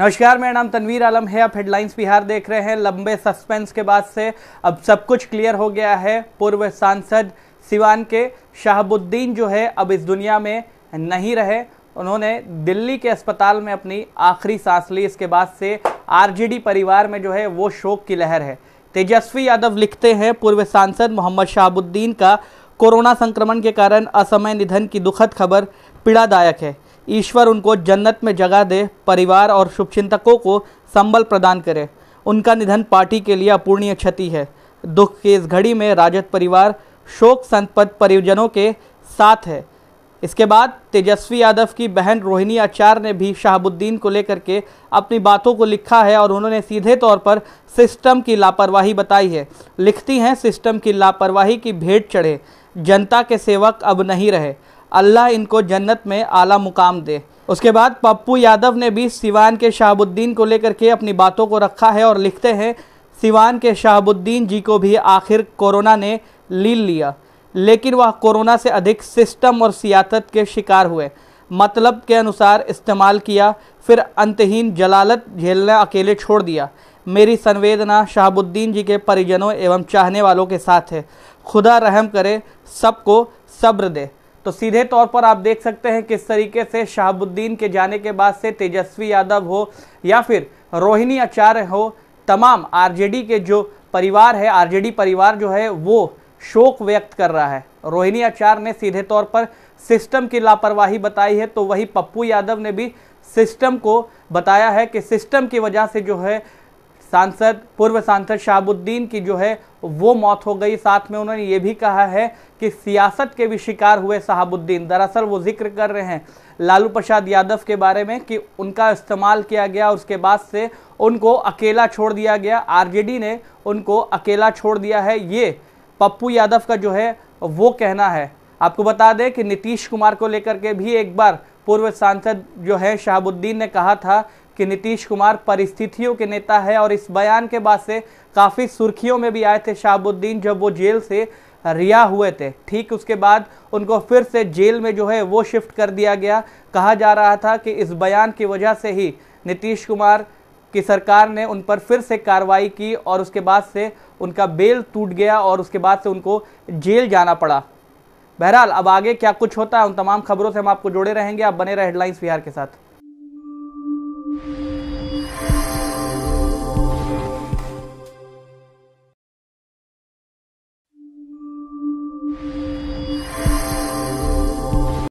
नमस्कार मेरा नाम तनवीर आलम है आप हेडलाइंस बिहार देख रहे हैं लंबे सस्पेंस के बाद से अब सब कुछ क्लियर हो गया है पूर्व सांसद सिवान के शाहबुद्दीन जो है अब इस दुनिया में नहीं रहे उन्होंने दिल्ली के अस्पताल में अपनी आखिरी सांस ली इसके बाद से आरजेडी परिवार में जो है वो शोक की लहर है तेजस्वी यादव लिखते हैं पूर्व सांसद मोहम्मद शाहबुद्दीन का कोरोना संक्रमण के कारण असमय निधन की दुखद खबर पीड़ादायक है ईश्वर उनको जन्नत में जगह दे परिवार और शुभचिंतकों को संबल प्रदान करे उनका निधन पार्टी के लिए अपूर्णीय क्षति है दुख की इस घड़ी में राजद परिवार शोक संतपद परिजनों के साथ है इसके बाद तेजस्वी यादव की बहन रोहिणी आचार्य ने भी शहाबुद्दीन को लेकर के अपनी बातों को लिखा है और उन्होंने सीधे तौर पर सिस्टम की लापरवाही बताई है लिखती हैं सिस्टम की लापरवाही की भेंट चढ़े जनता के सेवक अब नहीं रहे अल्लाह इनको जन्नत में आला मुकाम दे उसके बाद पप्पू यादव ने भी सिवान के शहाबुद्दीन को लेकर के अपनी बातों को रखा है और लिखते हैं सिवान के शहाबुद्दीन जी को भी आखिर कोरोना ने लील लिया लेकिन वह कोरोना से अधिक सिस्टम और सियासत के शिकार हुए मतलब के अनुसार इस्तेमाल किया फिर अंतहीन जलालत झेलना अकेले छोड़ दिया मेरी संवेदना शहाबुद्दीन जी के परिजनों एवं चाहने वालों के साथ है खुदा रहम करे सबको सब्र दे तो सीधे तौर पर आप देख सकते हैं किस तरीके से शहाबुद्दीन के जाने के बाद से तेजस्वी यादव हो या फिर रोहिणी आचार्य हो तमाम आरजेडी के जो परिवार है आरजेडी परिवार जो है वो शोक व्यक्त कर रहा है रोहिणी आचार्य ने सीधे तौर पर सिस्टम की लापरवाही बताई है तो वही पप्पू यादव ने भी सिस्टम को बताया है कि सिस्टम की वजह से जो है सांसद पूर्व सांसद शहाबुद्दीन की जो है वो मौत हो गई साथ में उन्होंने ये भी कहा है कि सियासत के भी शिकार हुए शहाबुद्दीन दरअसल वो जिक्र कर रहे हैं लालू प्रसाद यादव के बारे में कि उनका इस्तेमाल किया गया उसके बाद से उनको अकेला छोड़ दिया गया आरजेडी ने उनको अकेला छोड़ दिया है ये पप्पू यादव का जो है वो कहना है आपको बता दें कि नीतीश कुमार को लेकर के भी एक बार पूर्व सांसद जो है शहाबुद्दीन ने कहा था कि नीतीश कुमार परिस्थितियों के नेता है और इस बयान के बाद से काफ़ी सुर्खियों में भी आए थे शाहबुद्दीन जब वो जेल से रिहा हुए थे ठीक उसके बाद उनको फिर से जेल में जो है वो शिफ्ट कर दिया गया कहा जा रहा था कि इस बयान की वजह से ही नीतीश कुमार की सरकार ने उन पर फिर से कार्रवाई की और उसके बाद से उनका बेल टूट गया और उसके बाद से उनको जेल जाना पड़ा बहरहाल अब आगे क्या कुछ होता है उन तमाम खबरों से हम आपको जोड़े रहेंगे आप बने रहे हेडलाइंस बिहार के साथ